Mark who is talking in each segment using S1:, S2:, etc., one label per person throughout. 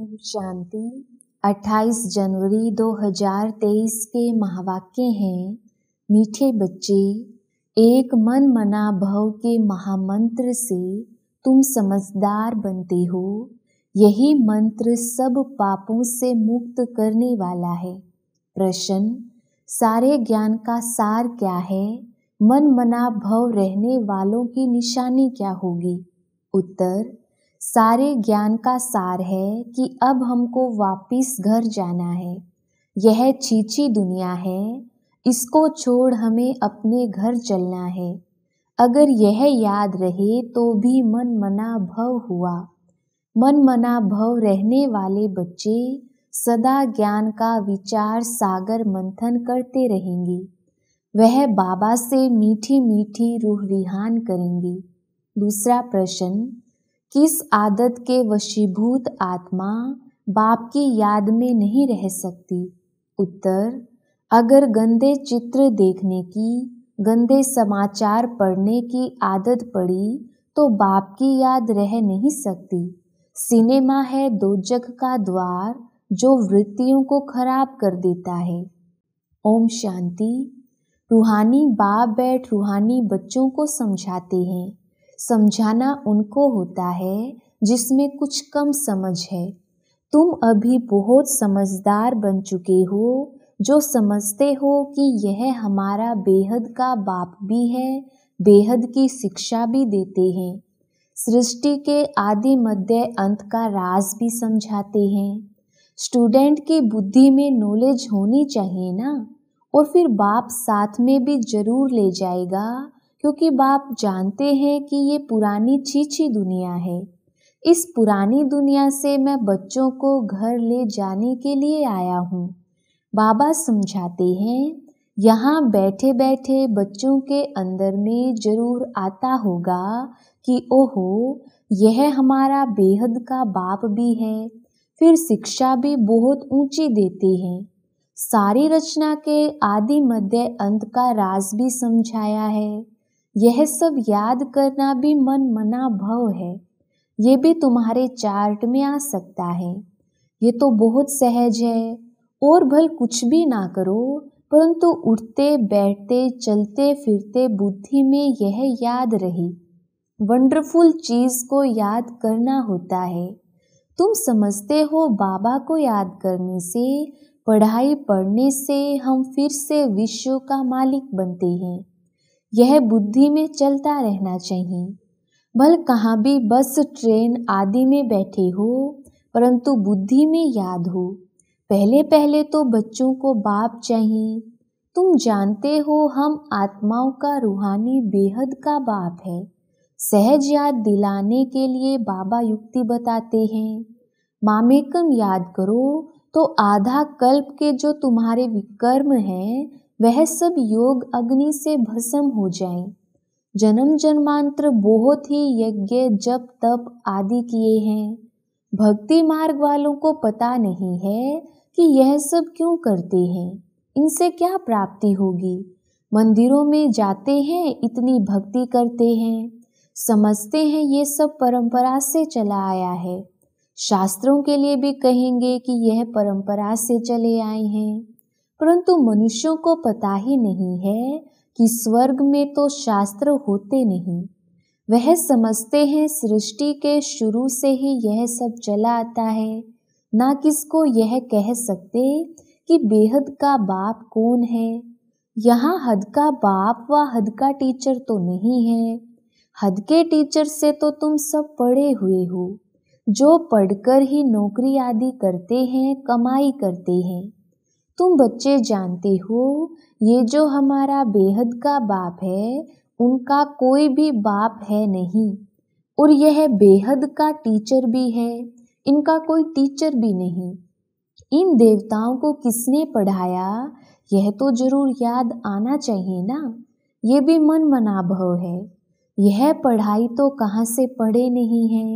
S1: ओम शांति 28 जनवरी 2023 के महावाक्य हैं मीठे बच्चे एक मन मना भव के महामंत्र से तुम समझदार बनते हो यही मंत्र सब पापों से मुक्त करने वाला है प्रश्न सारे ज्ञान का सार क्या है मन मना भव रहने वालों की निशानी क्या होगी उत्तर सारे ज्ञान का सार है कि अब हमको वापिस घर जाना है यह चीची दुनिया है इसको छोड़ हमें अपने घर चलना है अगर यह याद रहे तो भी मन मना भव हुआ मन मना भव रहने वाले बच्चे सदा ज्ञान का विचार सागर मंथन करते रहेंगे वह बाबा से मीठी मीठी रूह रिहान करेंगे दूसरा प्रश्न किस आदत के वशीभूत आत्मा बाप की याद में नहीं रह सकती उत्तर अगर गंदे चित्र देखने की गंदे समाचार पढ़ने की आदत पड़ी तो बाप की याद रह नहीं सकती सिनेमा है दो जग का द्वार जो वृत्तियों को खराब कर देता है ओम शांति रूहानी बाप बैठ रूहानी बच्चों को समझाते हैं समझाना उनको होता है जिसमें कुछ कम समझ है तुम अभी बहुत समझदार बन चुके हो जो समझते हो कि यह हमारा बेहद का बाप भी है बेहद की शिक्षा भी देते हैं सृष्टि के आदि मध्य अंत का राज भी समझाते हैं स्टूडेंट की बुद्धि में नॉलेज होनी चाहिए ना और फिर बाप साथ में भी जरूर ले जाएगा क्योंकि बाप जानते हैं कि ये पुरानी चीची दुनिया है इस पुरानी दुनिया से मैं बच्चों को घर ले जाने के लिए आया हूँ बाबा समझाते हैं यहाँ बैठे बैठे बच्चों के अंदर में जरूर आता होगा कि ओहो यह हमारा बेहद का बाप भी है फिर शिक्षा भी बहुत ऊंची देते हैं सारी रचना के आदि मध्य अंत का राज भी समझाया है यह सब याद करना भी मन मना भव है ये भी तुम्हारे चार्ट में आ सकता है ये तो बहुत सहज है और भल कुछ भी ना करो परंतु उठते बैठते चलते फिरते बुद्धि में यह याद रही वंडरफुल चीज़ को याद करना होता है तुम समझते हो बाबा को याद करने से पढ़ाई पढ़ने से हम फिर से विश्व का मालिक बनते हैं यह बुद्धि में चलता रहना चाहिए भल कहाँ भी बस ट्रेन आदि में बैठे हो परंतु बुद्धि में याद हो पहले पहले तो बच्चों को बाप चाहिए तुम जानते हो हम आत्माओं का रूहानी बेहद का बाप है सहज याद दिलाने के लिए बाबा युक्ति बताते हैं मामेकम याद करो तो आधा कल्प के जो तुम्हारे विकर्म हैं वह सब योग अग्नि से भस्म हो जाए जन्म जन्मांतर बहुत ही यज्ञ जप तप आदि किए हैं भक्ति मार्ग वालों को पता नहीं है कि यह सब क्यों करते हैं इनसे क्या प्राप्ति होगी मंदिरों में जाते हैं इतनी भक्ति करते हैं समझते हैं ये सब परंपरा से चला आया है शास्त्रों के लिए भी कहेंगे कि यह परंपरा से चले आए हैं परंतु मनुष्यों को पता ही नहीं है कि स्वर्ग में तो शास्त्र होते नहीं वह समझते हैं सृष्टि के शुरू से ही यह सब चला आता है ना किसको यह कह सकते कि बेहद का बाप कौन है यहाँ हद का बाप व हद का टीचर तो नहीं है हद के टीचर से तो तुम सब पढ़े हुए हो जो पढ़कर ही नौकरी आदि करते हैं कमाई करते हैं तुम बच्चे जानते हो ये जो हमारा बेहद का बाप है उनका कोई भी बाप है नहीं और यह बेहद का टीचर भी है इनका कोई टीचर भी नहीं इन देवताओं को किसने पढ़ाया यह तो जरूर याद आना चाहिए ना ये भी मन मनाभव है यह पढ़ाई तो कहाँ से पढ़े नहीं है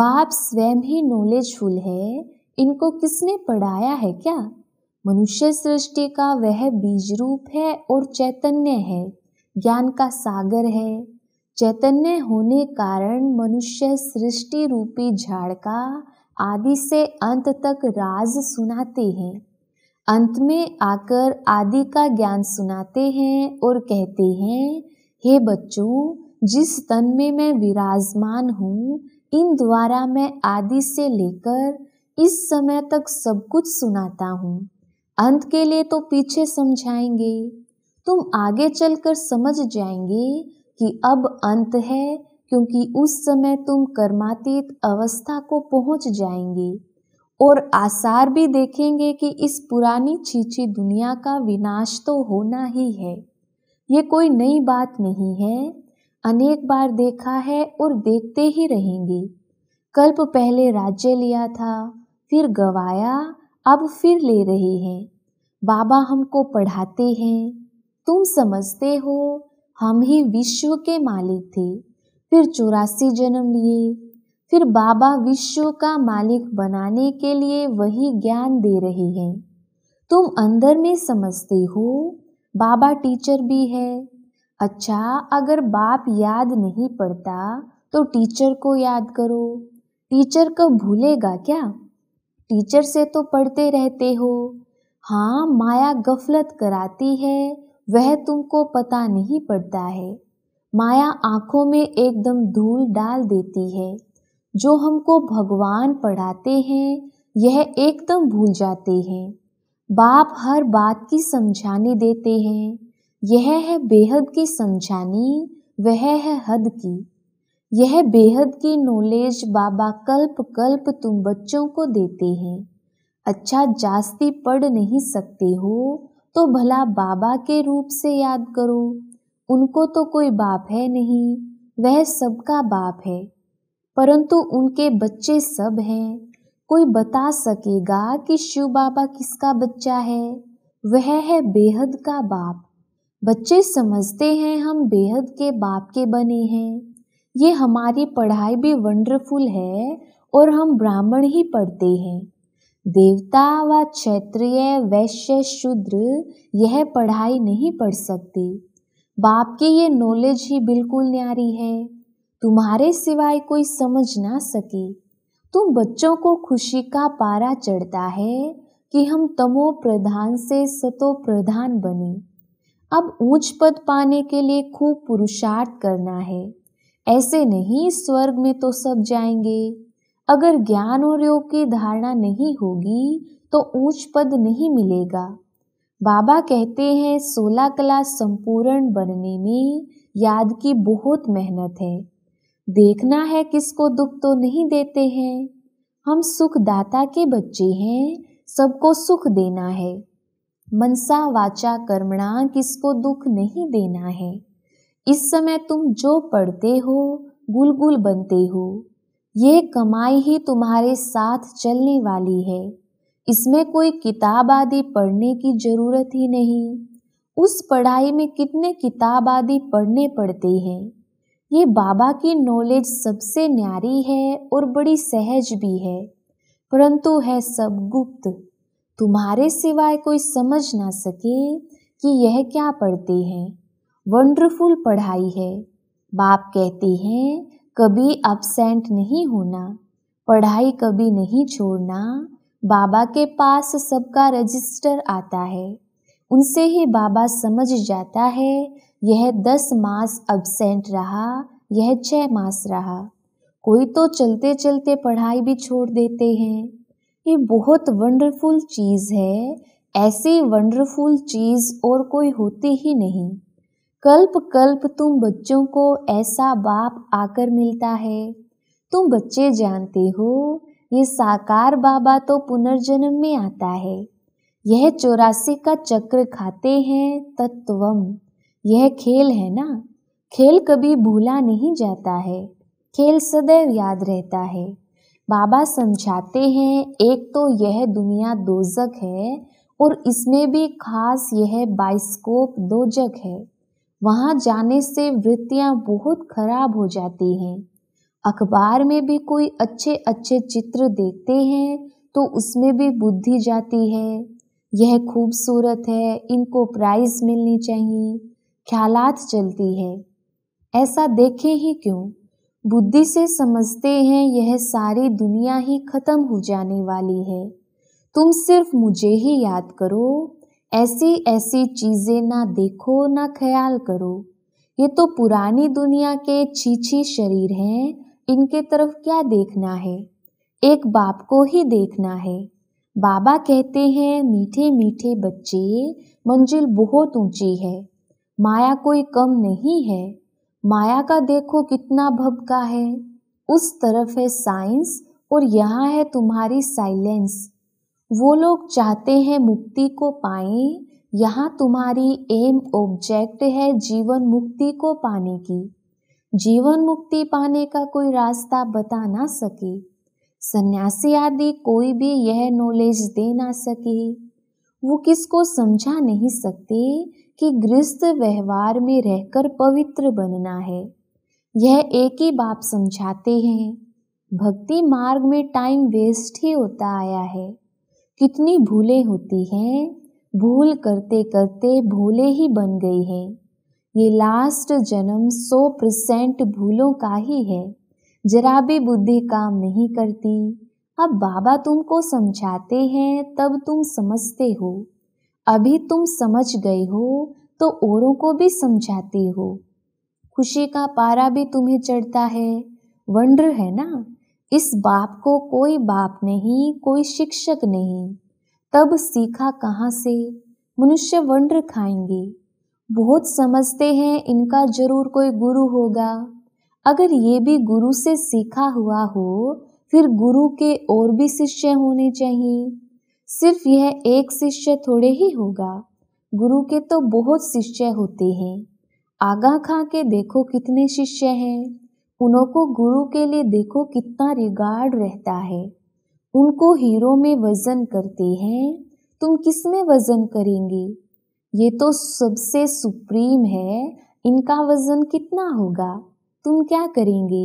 S1: बाप स्वयं ही नॉलेजफुल है इनको किसने पढ़ाया है क्या मनुष्य सृष्टि का वह बीज रूप है और चैतन्य है ज्ञान का सागर है चैतन्य होने कारण मनुष्य सृष्टि रूपी झाड़ का आदि से अंत तक राज सुनाते हैं अंत में आकर आदि का ज्ञान सुनाते हैं और कहते हैं हे बच्चों जिस तन में मैं विराजमान हूँ इन द्वारा मैं आदि से लेकर इस समय तक सब कुछ सुनाता हूँ अंत के लिए तो पीछे समझाएंगे तुम आगे चलकर समझ जाएंगे कि अब अंत है क्योंकि उस समय तुम कर्मातीत अवस्था को पहुंच जाएंगे और आसार भी देखेंगे कि इस पुरानी छीछी दुनिया का विनाश तो होना ही है ये कोई नई बात नहीं है अनेक बार देखा है और देखते ही रहेंगे कल्प पहले राज्य लिया था फिर गवाया अब फिर ले रहे हैं बाबा हमको पढ़ाते हैं तुम समझते हो हम ही विश्व के मालिक थे फिर चौरासी जन्म लिए फिर बाबा विश्व का मालिक बनाने के लिए वही ज्ञान दे रहे हैं तुम अंदर में समझते हो बाबा टीचर भी है अच्छा अगर बाप याद नहीं पड़ता तो टीचर को याद करो टीचर कब भूलेगा क्या टीचर से तो पढ़ते रहते हो हाँ माया गफलत कराती है वह तुमको पता नहीं पड़ता है माया आँखों में एकदम धूल डाल देती है जो हमको भगवान पढ़ाते हैं यह एकदम भूल जाते हैं बाप हर बात की समझानी देते हैं यह है बेहद की समझानी वह है हद की यह बेहद की नॉलेज बाबा कल्प कल्प तुम बच्चों को देते हैं अच्छा जास्ती पढ़ नहीं सकते हो तो भला बाबा के रूप से याद करो उनको तो कोई बाप है नहीं वह सबका बाप है परंतु उनके बच्चे सब हैं कोई बता सकेगा कि शिव बाबा किसका बच्चा है वह है बेहद का बाप बच्चे समझते हैं हम बेहद के बाप के बने हैं ये हमारी पढ़ाई भी वंडरफुल है और हम ब्राह्मण ही पढ़ते हैं देवता व क्षत्रिय वैश्य शूद्र यह पढ़ाई नहीं पढ़ सकते बाप की ये नॉलेज ही बिल्कुल न्यारी है तुम्हारे सिवाय कोई समझ ना सके तुम बच्चों को खुशी का पारा चढ़ता है कि हम तमो प्रधान से सतो प्रधान बने अब ऊंच पद पाने के लिए खूब पुरुषार्थ करना है ऐसे नहीं स्वर्ग में तो सब जाएंगे अगर ज्ञान और योग की धारणा नहीं होगी तो ऊंच पद नहीं मिलेगा बाबा कहते हैं सोलह कला संपूर्ण बनने में याद की बहुत मेहनत है देखना है किसको दुख तो नहीं देते हैं हम सुखदाता के बच्चे हैं सबको सुख देना है मनसा वाचा कर्मणा किसको दुख नहीं देना है इस समय तुम जो पढ़ते हो गुलगुल बनते हो ये कमाई ही तुम्हारे साथ चलने वाली है इसमें कोई किताब आदि पढ़ने की जरूरत ही नहीं उस पढ़ाई में कितने किताब आदि पढ़ने पड़ते हैं ये बाबा की नॉलेज सबसे न्यारी है और बड़ी सहज भी है परंतु है सब गुप्त तुम्हारे सिवाय कोई समझ ना सके कि यह क्या पढ़ते हैं वंडरफुल पढ़ाई है बाप कहते हैं कभी अपसेंट नहीं होना पढ़ाई कभी नहीं छोड़ना बाबा के पास सबका रजिस्टर आता है उनसे ही बाबा समझ जाता है यह दस मास एबसेंट रहा यह छः मास रहा कोई तो चलते चलते पढ़ाई भी छोड़ देते हैं ये बहुत वंडरफुल चीज़ है ऐसी वंडरफुल चीज़ और कोई होती ही नहीं कल्प कल्प तुम बच्चों को ऐसा बाप आकर मिलता है तुम बच्चे जानते हो ये साकार बाबा तो पुनर्जन्म में आता है यह चौरासी का चक्र खाते हैं तत्वम यह खेल है ना खेल कभी भूला नहीं जाता है खेल सदैव याद रहता है बाबा समझाते हैं एक तो यह दुनिया दोजक है और इसमें भी खास यह बाइस्कोप दोजक है वहाँ जाने से वृत्तियाँ बहुत खराब हो जाती हैं अखबार में भी कोई अच्छे अच्छे चित्र देखते हैं तो उसमें भी बुद्धि जाती है यह खूबसूरत है इनको प्राइज मिलनी चाहिए ख्याल चलती है ऐसा देखें ही क्यों बुद्धि से समझते हैं यह सारी दुनिया ही खत्म हो जाने वाली है तुम सिर्फ मुझे ही याद करो ऐसी ऐसी चीज़ें ना देखो ना ख्याल करो ये तो पुरानी दुनिया के छीछी शरीर हैं इनके तरफ क्या देखना है एक बाप को ही देखना है बाबा कहते हैं मीठे मीठे बच्चे मंजिल बहुत ऊंची है माया कोई कम नहीं है माया का देखो कितना भबका है उस तरफ है साइंस और यहाँ है तुम्हारी साइलेंस वो लोग चाहते हैं मुक्ति को पाएं यहाँ तुम्हारी एम ऑब्जेक्ट है जीवन मुक्ति को पाने की जीवन मुक्ति पाने का कोई रास्ता बता ना सके सन्यासी आदि कोई भी यह नॉलेज दे ना सके वो किसको समझा नहीं सकते कि गृहस्थ व्यवहार में रहकर पवित्र बनना है यह एक ही बाप समझाते हैं भक्ति मार्ग में टाइम वेस्ट ही होता आया है कितनी भूलें होती हैं भूल करते करते भूले ही बन गई हैं ये लास्ट जन्म सौ परसेंट भूलों का ही है जरा भी बुद्धि काम नहीं करती अब बाबा तुमको समझाते हैं तब तुम समझते हो अभी तुम समझ गए हो तो औरों को भी समझाते हो खुशी का पारा भी तुम्हें चढ़ता है वंडर है ना इस बाप को कोई बाप नहीं कोई शिक्षक नहीं तब सीखा कहाँ से मनुष्य वंड्र खाएंगे बहुत समझते हैं इनका जरूर कोई गुरु होगा अगर ये भी गुरु से सीखा हुआ हो फिर गुरु के और भी शिष्य होने चाहिए सिर्फ यह एक शिष्य थोड़े ही होगा गुरु के तो बहुत शिष्य होते हैं आगा खा के देखो कितने शिष्य हैं उनको गुरु के लिए देखो कितना रिगार्ड रहता है उनको हीरो में वजन करते हैं तुम किस में वजन करेंगे ये तो सबसे सुप्रीम है इनका वजन कितना होगा तुम क्या करेंगे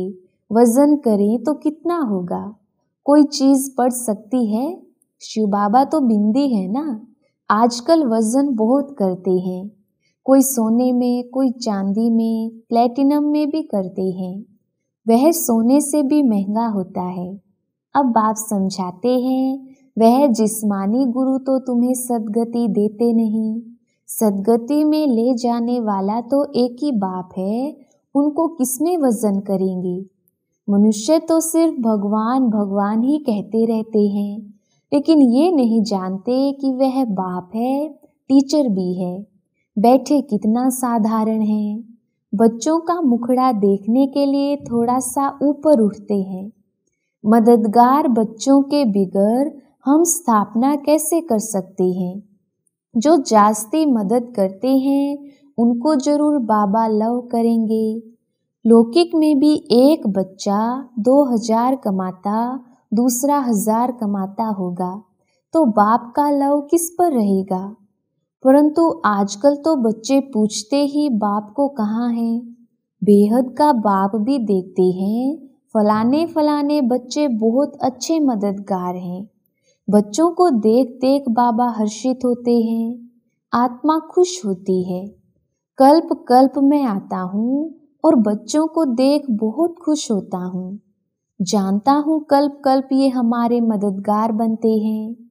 S1: वजन करें तो कितना होगा कोई चीज़ पढ़ सकती है शिव बाबा तो बिंदी है ना आजकल वजन बहुत करते हैं कोई सोने में कोई चांदी में प्लेटिनम में भी करते हैं वह सोने से भी महंगा होता है अब बाप समझाते हैं वह जिस्मानी गुरु तो तुम्हें सदगति देते नहीं सदगति में ले जाने वाला तो एक ही बाप है उनको किसमें वजन करेंगे मनुष्य तो सिर्फ भगवान भगवान ही कहते रहते हैं लेकिन ये नहीं जानते कि वह बाप है टीचर भी है बैठे कितना साधारण है बच्चों का मुखड़ा देखने के लिए थोड़ा सा ऊपर उठते हैं मददगार बच्चों के बगैर हम स्थापना कैसे कर सकते हैं जो जास्ती मदद करते हैं उनको जरूर बाबा लव करेंगे लौकिक में भी एक बच्चा दो हजार कमाता दूसरा हजार कमाता होगा तो बाप का लव किस पर रहेगा परंतु आजकल तो बच्चे पूछते ही बाप को कहाँ है बेहद का बाप भी देखते हैं फलाने फलाने बच्चे बहुत अच्छे मददगार हैं बच्चों को देख देख बाबा हर्षित होते हैं आत्मा खुश होती है कल्प कल्प में आता हूँ और बच्चों को देख बहुत खुश होता हूँ जानता हूँ कल्प कल्प ये हमारे मददगार बनते हैं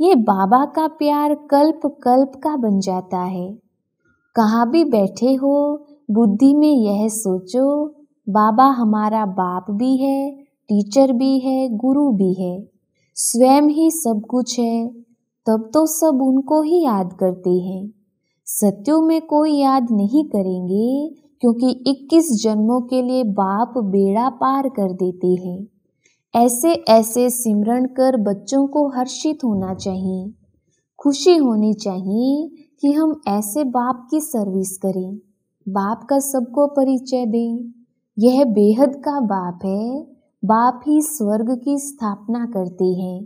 S1: ये बाबा का प्यार कल्प कल्प का बन जाता है कहाँ भी बैठे हो बुद्धि में यह सोचो बाबा हमारा बाप भी है टीचर भी है गुरु भी है स्वयं ही सब कुछ है तब तो सब उनको ही याद करते हैं सत्यों में कोई याद नहीं करेंगे क्योंकि 21 जन्मों के लिए बाप बेड़ा पार कर देते हैं ऐसे ऐसे सिमरण कर बच्चों को हर्षित होना चाहिए खुशी होनी चाहिए कि हम ऐसे बाप की सर्विस करें बाप का सबको परिचय दें यह बेहद का बाप है बाप ही स्वर्ग की स्थापना करते हैं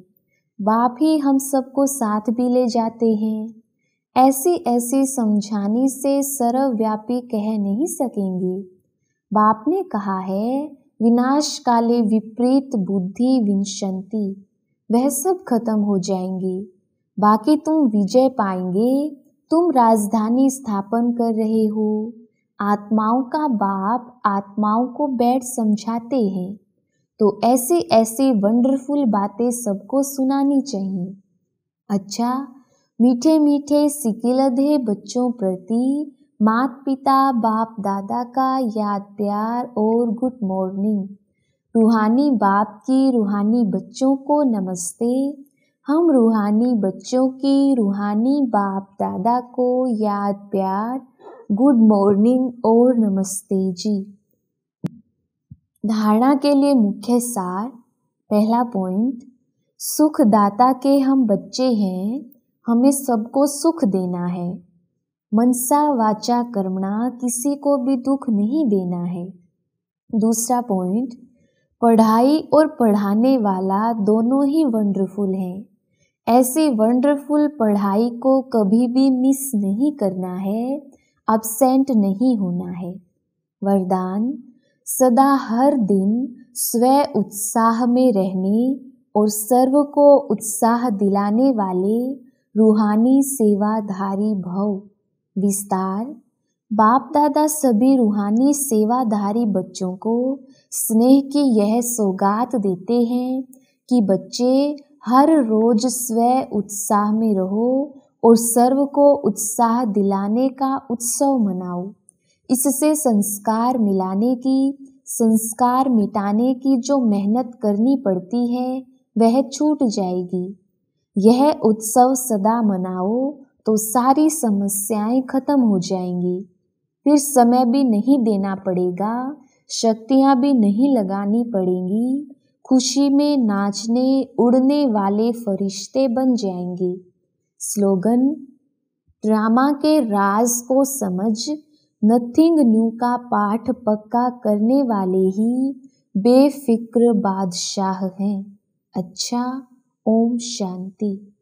S1: बाप ही हम सबको साथ भी ले जाते हैं ऐसी ऐसी समझाने से सर्वव्यापी कह नहीं सकेंगे बाप ने कहा है विनाश काले विपरीत बुद्धि विंशंति वह सब खत्म हो जाएंगे बाकी तुम विजय पाएंगे तुम राजधानी स्थापन कर रहे हो आत्माओं का बाप आत्माओं को बैठ समझाते हैं तो ऐसे ऐसे वंडरफुल बातें सबको सुनानी चाहिए अच्छा मीठे मीठे सिकिलधे बच्चों प्रति मात पिता बाप दादा का याद प्यार और गुड मॉर्निंग रूहानी बाप की रूहानी बच्चों को नमस्ते हम रूहानी बच्चों की रूहानी बाप दादा को याद प्यार गुड मॉर्निंग और नमस्ते जी धारणा के लिए मुख्य सार पहला पॉइंट सुखदाता के हम बच्चे हैं हमें सबको सुख देना है मनसा वाचा कर्मणा किसी को भी दुख नहीं देना है दूसरा पॉइंट पढ़ाई और पढ़ाने वाला दोनों ही वंडरफुल हैं ऐसी वंडरफुल पढ़ाई को कभी भी मिस नहीं करना है अबसेंट नहीं होना है वरदान सदा हर दिन स्व उत्साह में रहने और सर्व को उत्साह दिलाने वाले रूहानी सेवाधारी भव विस्तार बाप दादा सभी रूहानी सेवाधारी बच्चों को स्नेह की यह सौगात देते हैं कि बच्चे हर रोज स्व उत्साह में रहो और सर्व को उत्साह दिलाने का उत्सव मनाओ इससे संस्कार मिलाने की संस्कार मिटाने की जो मेहनत करनी पड़ती है वह छूट जाएगी यह उत्सव सदा मनाओ तो सारी समस्याएं खत्म हो जाएंगी फिर समय भी नहीं देना पड़ेगा शक्तियाँ भी नहीं लगानी पड़ेंगी खुशी में नाचने उड़ने वाले फरिश्ते बन जाएंगे स्लोगन ड्रामा के राज को समझ नथिंग न्यू का पाठ पक्का करने वाले ही बेफिक्र बादशाह हैं अच्छा ओम शांति